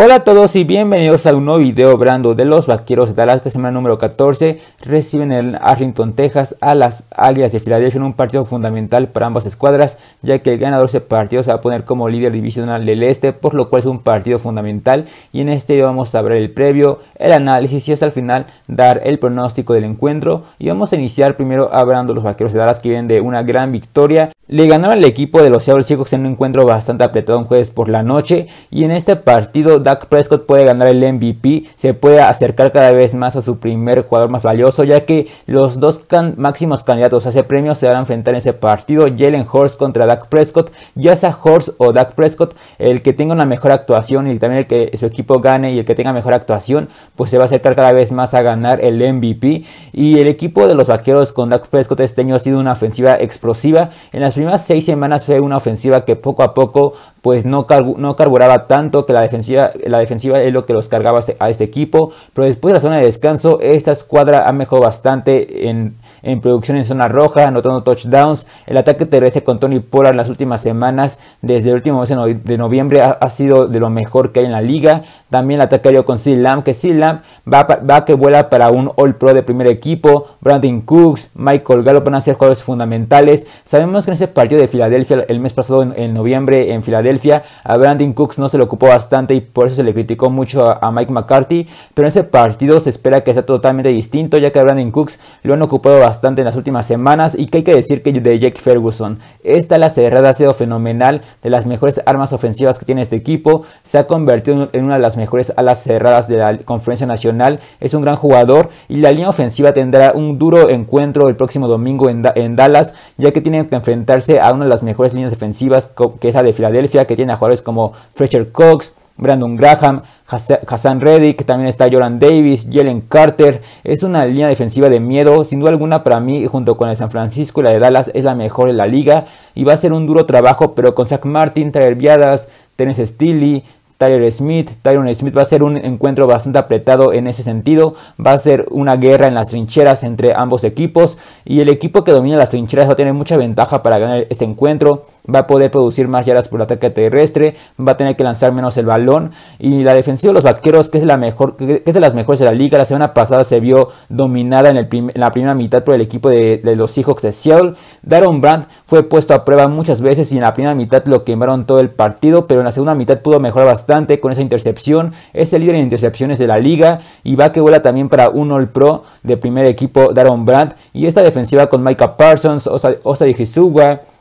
Hola a todos y bienvenidos a un nuevo video brando de los Vaqueros de Dallas que semana número 14 reciben en Arlington, Texas a las Águilas de Filadelfia en un partido fundamental para ambas escuadras ya que el ganador de ese partido se va a poner como líder divisional del este por lo cual es un partido fundamental y en este video vamos a ver el previo, el análisis y hasta el final dar el pronóstico del encuentro y vamos a iniciar primero hablando de los Vaqueros de Dallas que vienen de una gran victoria le ganaron el equipo de los Seattle Seahawks en un encuentro bastante apretado un jueves por la noche y en este partido Dak Prescott puede ganar el MVP, se puede acercar cada vez más a su primer jugador más valioso ya que los dos máximos candidatos a ese premio se van a enfrentar en ese partido, Jalen Horst contra Dak Prescott, ya sea Horst o Dak Prescott, el que tenga una mejor actuación y también el que su equipo gane y el que tenga mejor actuación pues se va a acercar cada vez más a ganar el MVP y el equipo de los Vaqueros con Dak Prescott este año ha sido una ofensiva explosiva en las primeras seis semanas fue una ofensiva que poco a poco pues no, no carburaba tanto, que la defensiva, la defensiva es lo que los cargaba este, a este equipo, pero después de la zona de descanso esta escuadra ha mejorado bastante en, en producción en zona roja, anotando touchdowns. El ataque terrestre con Tony Pollard en las últimas semanas, desde el último mes de noviembre, ha, sido de lo mejor que hay en la liga. También el ataque con c que si lamb va, va, que vuela para un All Pro de primer equipo. Brandon Cooks, Michael Gallup van a ser jugadores fundamentales. Sabemos que en ese partido de Filadelfia, el mes pasado en, noviembre en Filadelfia, a Brandon Cooks no se le ocupó bastante y por eso se le criticó mucho a, Mike McCarthy. Pero en ese partido se espera que sea totalmente distinto, ya que a Brandon Cooks lo han ocupado bastante en las últimas semanas. Y que hay que decir que de Jake Ferguson, esta la cerrada ha sido fenomenal, de las mejores armas ofensivas que tiene este equipo. Se ha convertido en una de las mejores alas cerradas de la Conferencia Nacional, es un gran jugador y la línea ofensiva tendrá un duro encuentro el próximo domingo en, Dallas, ya que tiene que enfrentarse a una de las mejores líneas defensivas, que es la de Filadelfia, que tiene a jugadores como Fletcher Cox, Brandon Graham, Hassan Reddick, también está Jordan Davis, Jalen Carter. Es una línea defensiva de miedo. Sin duda alguna, para mí, junto con el San Francisco y la de Dallas, es la mejor de la liga. Y va a ser un duro trabajo, pero con Zach Martin, Traer Viadas, Terence Steele, Tyler Smith. Tyron Smith va a ser un encuentro bastante apretado en ese sentido. Va a ser una guerra en las trincheras entre ambos equipos. Y el equipo que domina las trincheras va a tener mucha ventaja para ganar este encuentro va a poder producir más yardas por ataque terrestre, va a tener que lanzar menos el balón y la defensiva de los vaqueros, que es, la mejor, es de las mejores de la liga, la semana pasada se vio dominada en, la primera mitad por el equipo de, los Seahawks de Seattle. Daron Brandt fue puesto a prueba muchas veces y en la primera mitad lo quemaron todo el partido, pero en la segunda mitad pudo mejorar bastante con esa intercepción, es el líder en intercepciones de la liga y va que vuela también para un All Pro de primer equipo Daron Brandt y esta defensiva con Micah Parsons, Osa, Osa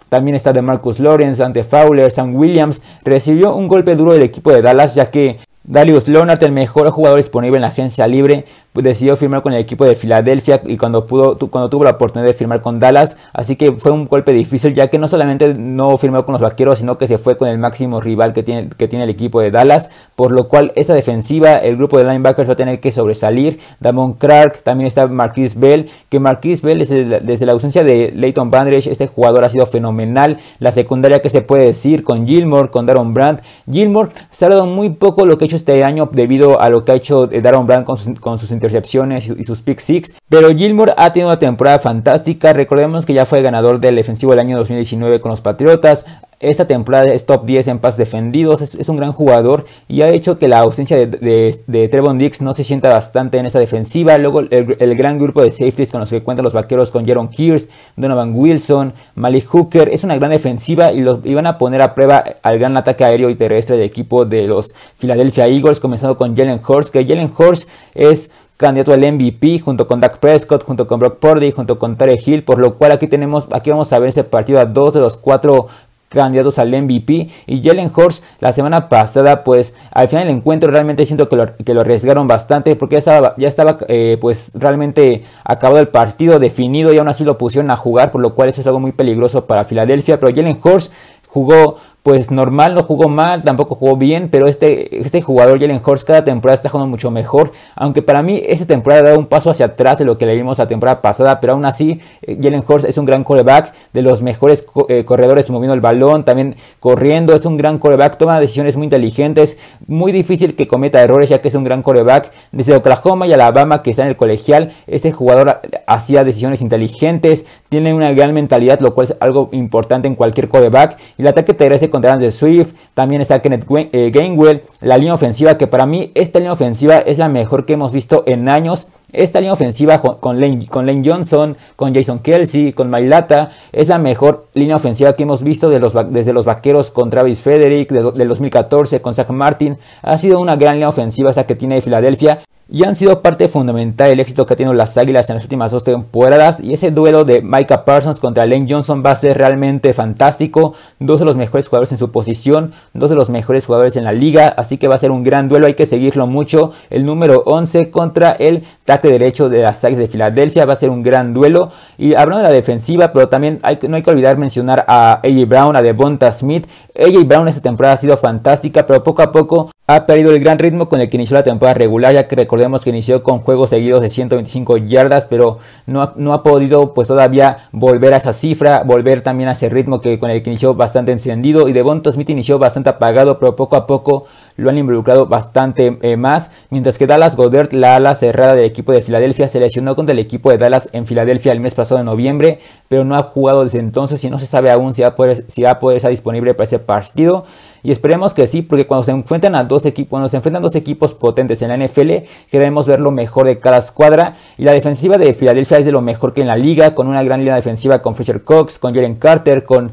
también está de Marcus Lawrence ante Fowler. Sam Williams recibió un golpe duro del equipo de Dallas ya que Darius Leonard, el mejor jugador disponible en la agencia libre, decidió firmar con el equipo de Filadelfia y cuando, pudo, cuando tuvo la oportunidad de firmar con Dallas. Así que fue un golpe difícil ya que no solamente no firmó con los Vaqueros, sino que se fue con el máximo rival que tiene, que tiene el equipo de Dallas. Por lo cual esa defensiva, el grupo de linebackers va a tener que sobresalir. Damon Clark, también está Marquis Bell, que Marquis Bell desde la, ausencia de Leighton Bandridge, este jugador ha sido fenomenal. La secundaria que se puede decir con Gilmore, con Darren Brandt. Gilmore se ha dado muy poco lo que ha hecho este año debido a lo que ha hecho eh, Darren Brandt con sus, con intercepciones y sus pick six. Pero Gilmore ha tenido una temporada fantástica. Recordemos que ya fue ganador del defensivo del año 2019 con los Patriotas. Esta temporada es top 10 en pases defendidos, es, un gran jugador y ha hecho que la ausencia de, Trevon Dix no se sienta bastante en esa defensiva. Luego el, gran grupo de safeties con los que cuentan los vaqueros con Jaron Kears, Donovan Wilson, Malik Hooker, es una gran defensiva y, los, iban a poner a prueba al gran ataque aéreo y terrestre del equipo de los Philadelphia Eagles, comenzando con Jalen Hurst, que Jalen Hurst es candidato al MVP junto con Dak Prescott, junto con Brock Purdy, junto con Tarek Hill, por lo cual aquí tenemos, aquí vamos a ver ese partido a dos de los cuatro candidatos al MVP y Jalen Horst la semana pasada pues al final del encuentro realmente siento que lo, que lo arriesgaron bastante porque ya estaba, ya estaba eh, pues realmente acabado el partido definido y aún así lo pusieron a jugar por lo cual eso es algo muy peligroso para Filadelfia pero Jalen Horst jugó pues normal, no jugó mal, tampoco jugó bien, pero este, este jugador Jalen Horst cada temporada está jugando mucho mejor, aunque para mí esta temporada ha dado un paso hacia atrás de lo que le vimos la temporada pasada, pero aún así eh, Jalen Horst es un gran coreback, de los mejores eh, corredores moviendo el balón, también corriendo, es un gran coreback, toma decisiones muy inteligentes, muy difícil que cometa errores ya que es un gran coreback, desde Oklahoma y Alabama que está en el colegial, este jugador hacía decisiones inteligentes, tiene una gran mentalidad, lo cual es algo importante en cualquier coreback, y el ataque terrestre contra Andrew Swift, también está Kenneth eh, Gainwell, la línea ofensiva que para mí esta línea ofensiva es la mejor que hemos visto en años. Esta línea ofensiva con Lane, con Johnson, con Jason Kelsey, con Mailata, es la mejor línea ofensiva que hemos visto de los, desde los vaqueros con Travis Frederick, del de 2014 con Zach Martin. Ha sido una gran línea ofensiva esa que tiene Filadelfia y han sido parte fundamental del éxito que han tenido las Águilas en las últimas dos temporadas. Y ese duelo de Micah Parsons contra Lane Johnson va a ser realmente fantástico. Dos de los mejores jugadores en su posición, dos de los mejores jugadores en la liga. Así que va a ser un gran duelo, hay que seguirlo mucho. El número 11 contra el tackle derecho de las Águilas de Filadelfia va a ser un gran duelo. Y hablando de la defensiva, pero también no hay que olvidar mencionar a AJ Brown, a Devonta Smith. AJ Brown esta temporada ha sido fantástica, pero poco a poco ha perdido el gran ritmo con el que inició la temporada regular, ya que Recordemos que inició con juegos seguidos de 125 yardas, pero no, no ha podido pues todavía volver a esa cifra, volver también a ese ritmo que, con el que inició bastante encendido. Y Devonta Smith inició bastante apagado, pero poco a poco lo han involucrado bastante eh, más. Mientras que Dallas Godert, la ala cerrada del equipo de Filadelfia, se lesionó contra el equipo de Dallas en Filadelfia el mes pasado de noviembre, pero no ha jugado desde entonces y no se sabe aún si si va a poder estar disponible para ese partido. Y esperemos que sí, porque cuando se enfrentan a dos equipos, cuando se enfrentan dos equipos potentes en la NFL, queremos ver lo mejor de cada escuadra. Y la defensiva de Filadelfia es de lo mejor que en la liga, con una gran línea defensiva con Fisher Cox, con Jalen Carter, con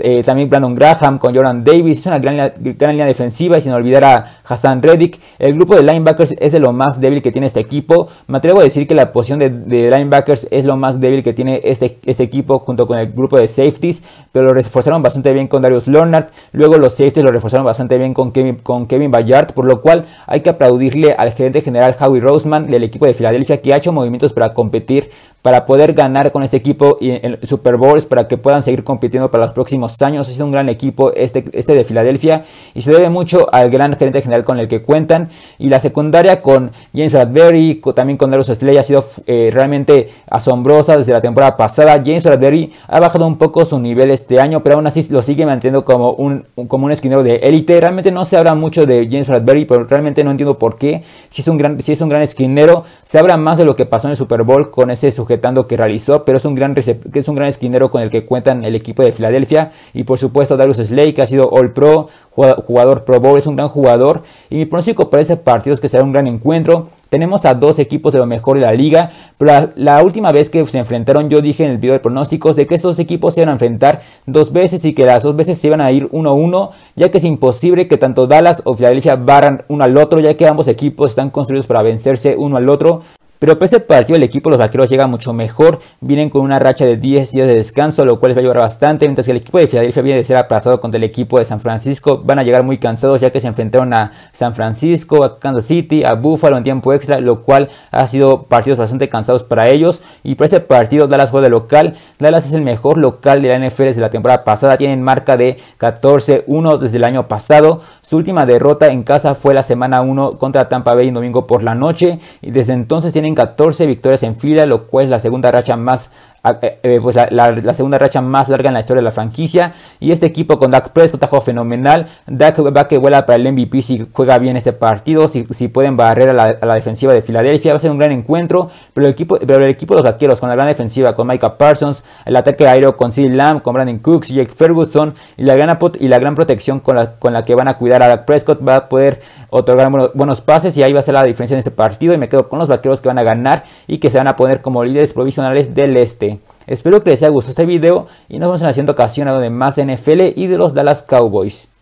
eh, también Brandon Graham con Jordan Davis, es una gran, línea defensiva y sin olvidar a Hassan Reddick. El grupo de linebackers es de lo más débil que tiene este equipo. Me atrevo a decir que la posición de, linebackers es lo más débil que tiene este, este, equipo junto con el grupo de safeties, pero lo reforzaron bastante bien con Darius Leonard. Luego los safeties lo reforzaron bastante bien con Kevin, con Kevin Bayard, por lo cual hay que aplaudirle al gerente general Howie Roseman del equipo de Filadelfia que ha hecho movimientos para competir para poder ganar con este equipo y el Super Bowls para que puedan seguir compitiendo para los próximos años. Es un gran equipo este, este de Filadelfia y se debe mucho al gran gerente general con el que cuentan y la secundaria con James Bradbury, también con Darius Slay ha sido eh, realmente asombrosa desde la temporada pasada. James Bradbury ha bajado un poco su nivel este año, pero aún así lo sigue manteniendo como un, como un esquinero de élite. Realmente no se habla mucho de James Bradbury, pero realmente no entiendo por qué. Si es un gran, si es un gran esquinero, se habla más de lo que pasó en el Super Bowl con ese sujeto que realizó, pero es un gran, que es un gran esquinero con el que cuentan el equipo de Filadelfia. Y por supuesto, Darius Slay, que ha sido All Pro, jugador Pro Bowl, es un gran jugador. Y mi pronóstico para ese partido es que será un gran encuentro. Tenemos a dos equipos de lo mejor de la liga, pero la, última vez que se enfrentaron yo dije en el video de pronósticos de que esos equipos se iban a enfrentar dos veces y que las dos veces se iban a ir uno a uno ya que es imposible que tanto Dallas o Filadelfia barran uno al otro, ya que ambos equipos están construidos para vencerse uno al otro. Pero para este partido, el equipo de los vaqueros llega mucho mejor. Vienen con una racha de 10 días de descanso, lo cual les va a ayudar bastante. Mientras que el equipo de Filadelfia viene de ser aplazado contra el equipo de San Francisco. Van a llegar muy cansados ya que se enfrentaron a San Francisco, a Kansas City, a Buffalo en tiempo extra, lo cual ha sido partidos bastante cansados para ellos. Y para ese partido, Dallas juega de local. Dallas es el mejor local de la NFL desde la temporada pasada. Tienen marca de 14-1 desde el año pasado. Su última derrota en casa fue la semana 1 contra Tampa Bay en domingo por la noche. Y desde entonces tienen tienen 14 victorias en fila, lo cual es la segunda racha más eh, eh, pues la, segunda racha más larga en la historia de la franquicia. Y este equipo con Dak Prescott jugado fenomenal. Dak va que vuela para el MVP si juega bien ese partido, si, pueden barrer a la, defensiva de Filadelfia. Va a ser un gran encuentro, pero el equipo, el equipo de los vaqueros con la gran defensiva, con Micah Parsons, el ataque aéreo con CeeDee Lamb, con Brandon Cooks, Jake Ferguson y la gran, y la gran protección con la, con la que van a cuidar a Dak Prescott va a poder otorgar buenos pases y ahí va a ser la diferencia en este partido. Y me quedo con los vaqueros que van a ganar y que se van a poner como líderes provisionales del este. Espero que les haya gustado este video y nos vemos en la siguiente ocasión donde más NFL y de los Dallas Cowboys.